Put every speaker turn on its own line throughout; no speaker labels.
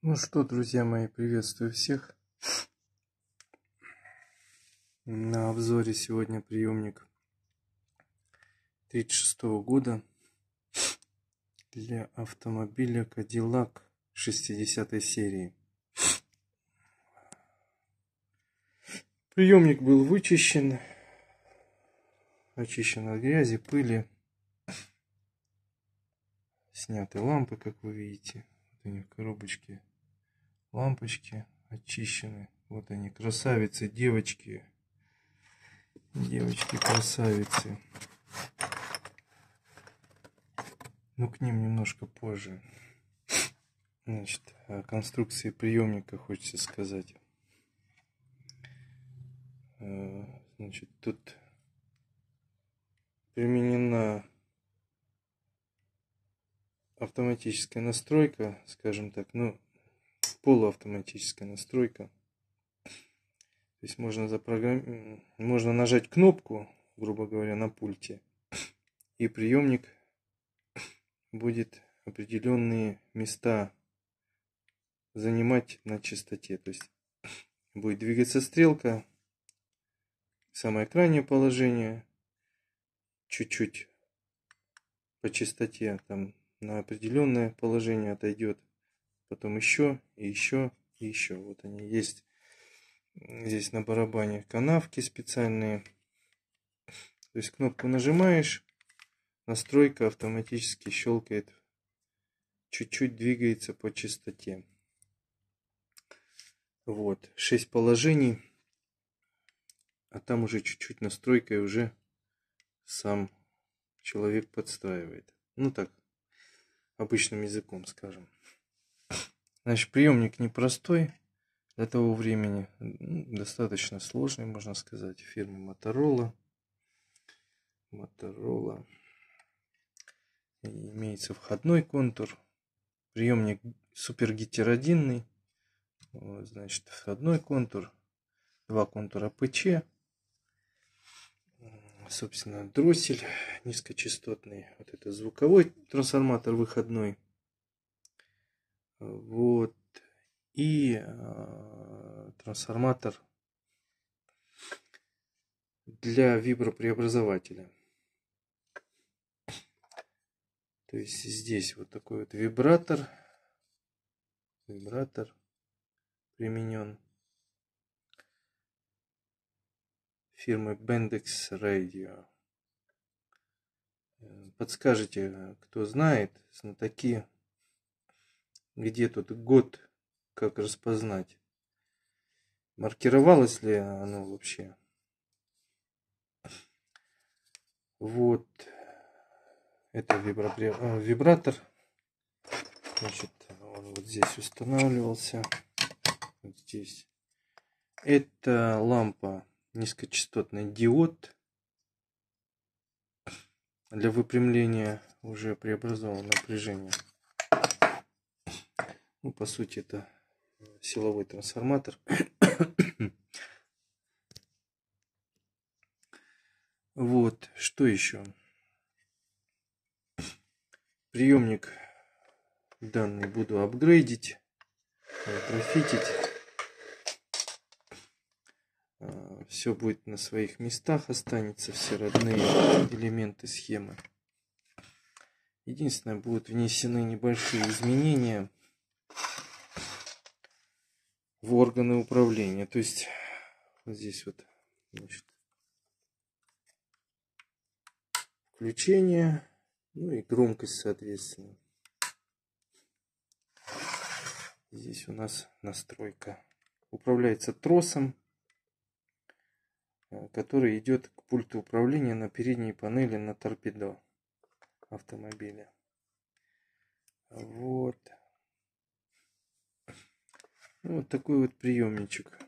Ну что, друзья мои, приветствую всех. На обзоре сегодня приемник 36 -го года для автомобиля Cadillac 60 серии. Приемник был вычищен, очищен от грязи, пыли, сняты лампы, как вы видите, вот они в коробочке Лампочки очищены. Вот они, красавицы, девочки. Девочки-красавицы. Ну к ним немножко позже. Значит, о конструкции приемника хочется сказать. Э, значит, тут применена автоматическая настройка, скажем так, ну, полуавтоматическая настройка. То есть можно, запрограмм... можно нажать кнопку, грубо говоря, на пульте, и приемник будет определенные места занимать на частоте. То есть будет двигаться стрелка, самое крайнее положение, чуть-чуть по частоте, там на определенное положение отойдет потом еще и еще и еще. Вот они есть здесь на барабане канавки специальные. То есть кнопку нажимаешь, настройка автоматически щелкает, чуть-чуть двигается по частоте. Вот, 6 положений, а там уже чуть-чуть настройка и уже сам человек подстраивает. Ну так, обычным языком скажем. Значит, приемник непростой для того времени, достаточно сложный, можно сказать, фирма Motorola. Motorola. имеется входной контур. Приемник супергетеродинный. Вот, значит, входной контур. Два контура ПЧ. Собственно, дроссель низкочастотный. Вот это звуковой трансформатор выходной вот. И э, трансформатор для вибропреобразователя. То есть здесь вот такой вот вибратор. Вибратор применен фирмы Bendix Radio. Подскажите, кто знает, на такие где тут год, как распознать. Маркировалось ли оно вообще? Вот. Это э, вибратор. Значит, он вот здесь устанавливался. Вот здесь. Это лампа низкочастотный диод для выпрямления уже преобразованного напряжения. Ну, по сути, это силовой трансформатор. вот, что еще? Приемник данный буду апгрейдить, профитить. А, все будет на своих местах, останется все родные элементы схемы. Единственное, будут внесены небольшие изменения в органы управления. То есть здесь вот значит, включение, ну и громкость, соответственно. Здесь у нас настройка. Управляется тросом, э, который идет к пульту управления на передней панели на торпедо автомобиля. Вот. вот такой вот приемничек.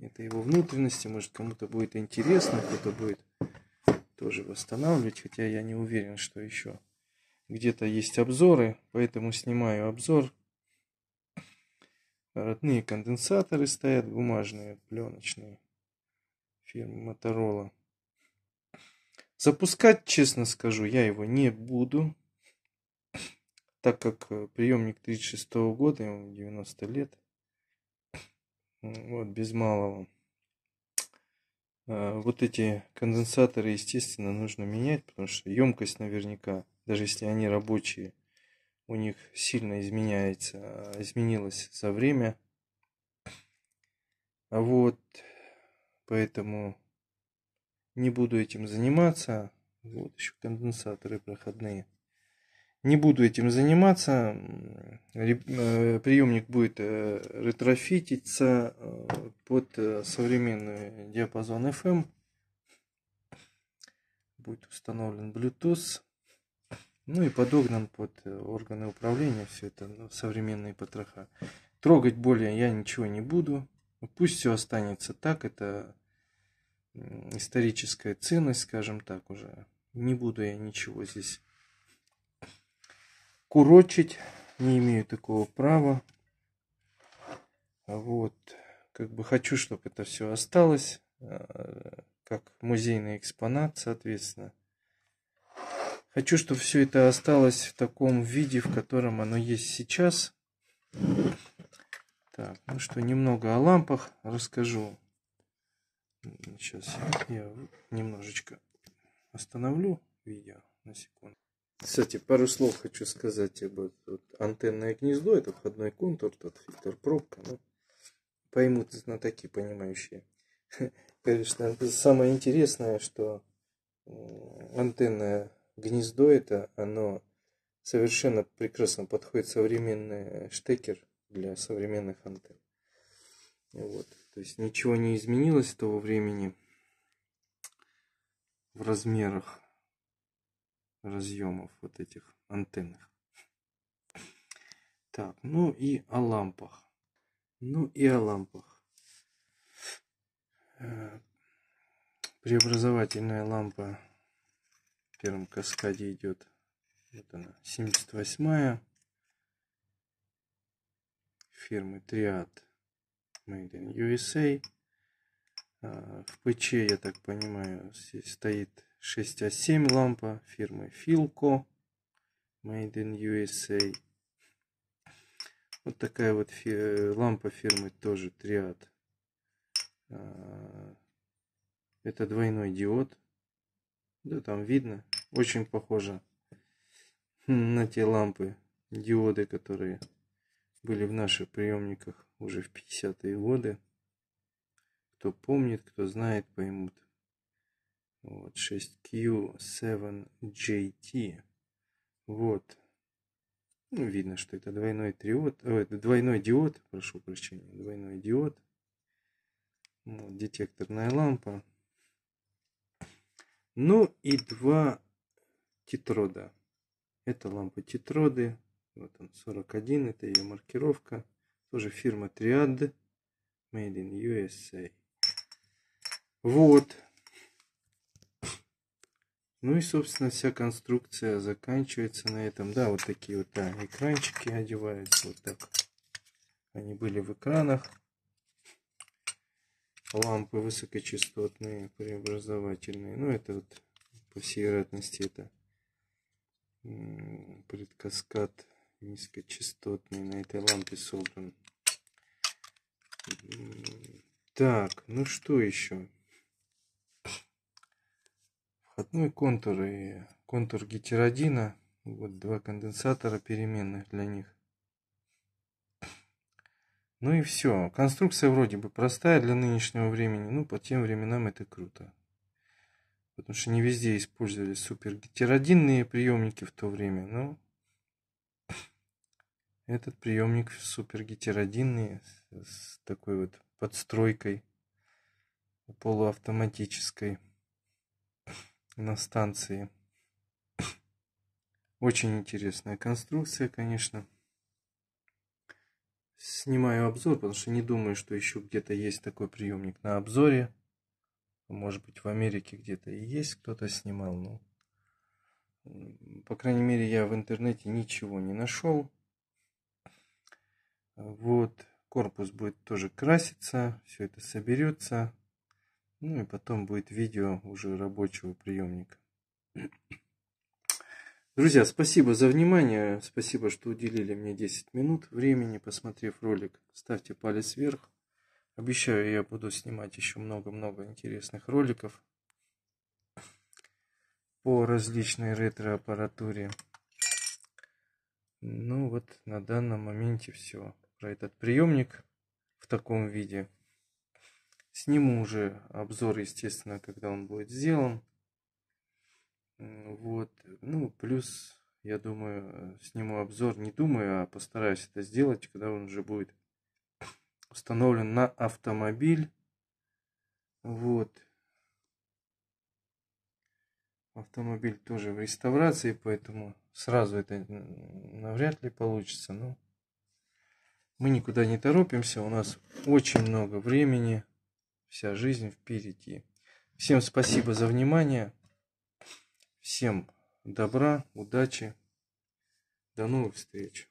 Это его внутренности, может кому-то будет интересно, кто-то будет тоже восстанавливать, хотя я не уверен, что еще где-то есть обзоры, поэтому снимаю обзор. Родные конденсаторы стоят, бумажные, пленочные фирмы Motorola. Запускать, честно скажу, я его не буду, так как э, приемник 36 года, ему 90 лет – вот без малого. А, вот эти конденсаторы, естественно, нужно менять, потому что емкость наверняка, даже если они рабочие, у них сильно изменяется, а, изменилась за время. А вот, поэтому не буду этим заниматься. Вот еще конденсаторы проходные не буду этим заниматься. Э, приемник будет э, ретрофититься э, под современный диапазон FM. Эм. Будет установлен Bluetooth. Ну и подогнан под органы управления все это ну, современные потроха. Трогать более я ничего не буду. Пусть все останется так. Это историческая ценность, скажем так уже. Не буду я ничего здесь курочить. Не имею такого права. А вот. Как бы хочу, чтобы это все осталось. А, как музейный экспонат, соответственно. Хочу, чтобы все это осталось в таком виде, в котором оно есть сейчас. Так, ну что, немного о лампах расскажу. Сейчас я немножечко остановлю видео на секунду. Кстати, пару слов хочу сказать об этом. Антенное гнездо, это входной контур, тут фильтр пробка. Ну, поймут на такие понимающие. Конечно, самое интересное, что антенное гнездо это, оно совершенно прекрасно подходит современный штекер для современных антенн. Вот. То есть ничего не изменилось с того времени в размерах разъемов вот этих антенных. Так, ну и о лампах.
Ну и о
лампах. Э, преобразовательная лампа в первом каскаде идет. Вот она, 78-я. Фирмы Triad Made in USA. Э, в ПЧ, я так понимаю, здесь стоит 6А7 лампа фирмы Filco, Made in USA. Вот такая вот фи лампа фирмы тоже триад. А, это двойной диод. Да, там видно. Очень похоже на те лампы, диоды, которые были в наших приемниках уже в 50-е годы. Кто помнит, кто знает, поймут. Вот, 6Q7JT. Вот. Ну, видно, что это двойной триод, о, э, это двойной диод, прошу прощения, двойной диод. Вот, детекторная лампа. Ну и два тетрода. Это лампа тетроды. Вот он, 41, это ее маркировка. Тоже фирма Triad, Made in USA. Вот, ну и, собственно, вся конструкция заканчивается на этом. Да, вот такие вот да, экранчики одеваются вот так. Они были в экранах. Лампы высокочастотные, преобразовательные. Ну, это вот, по всей вероятности, это предкаскад низкочастотный на этой лампе собран. Так, ну что еще? Выходной ну контур и контур гетеродина. Вот два конденсатора переменных для них. Ну и все. Конструкция вроде бы простая для нынешнего времени. Ну, по тем временам это круто. Потому что не везде использовали супергетеродинные приемники в то время. Но этот приемник супергетеродинный с такой вот подстройкой полуавтоматической на станции. Очень интересная конструкция, конечно. Снимаю обзор, потому что не думаю, что еще где-то есть такой приемник на обзоре. Может быть, в Америке где-то и есть кто-то снимал, но... По крайней мере, я в интернете ничего не нашел. Вот, корпус будет тоже краситься, все это соберется. Ну и потом будет видео уже рабочего приемника. Друзья, спасибо за внимание. Спасибо, что уделили мне 10 минут времени, посмотрев ролик. Ставьте палец вверх. Обещаю, я буду снимать еще много-много интересных роликов по различной ретро-аппаратуре. Ну вот на данном моменте все про этот приемник в таком виде. Сниму уже обзор, естественно, когда он будет сделан. Вот. Ну, плюс, я думаю, э, сниму обзор, не думаю, а постараюсь это сделать, когда он уже будет установлен на автомобиль. Вот. Автомобиль тоже в реставрации, поэтому сразу это навряд ли получится. Но мы никуда не торопимся, у нас очень много времени. Вся жизнь впереди. Всем спасибо за внимание. Всем добра, удачи. До новых встреч.